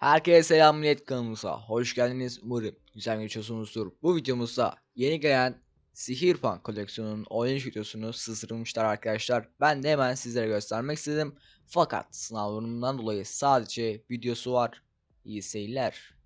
Herkese selamünaleyküm kanalımıza hoş geldiniz umarım güzel geçiyorsunuzdur. Bu videomuzda yeni gelen sihir Sihirpan koleksiyonunun oynanış videosunu sızdırmışlar arkadaşlar. Ben de hemen sizlere göstermek istedim. Fakat sınav durumundan dolayı sadece videosu var. İyi seyirler.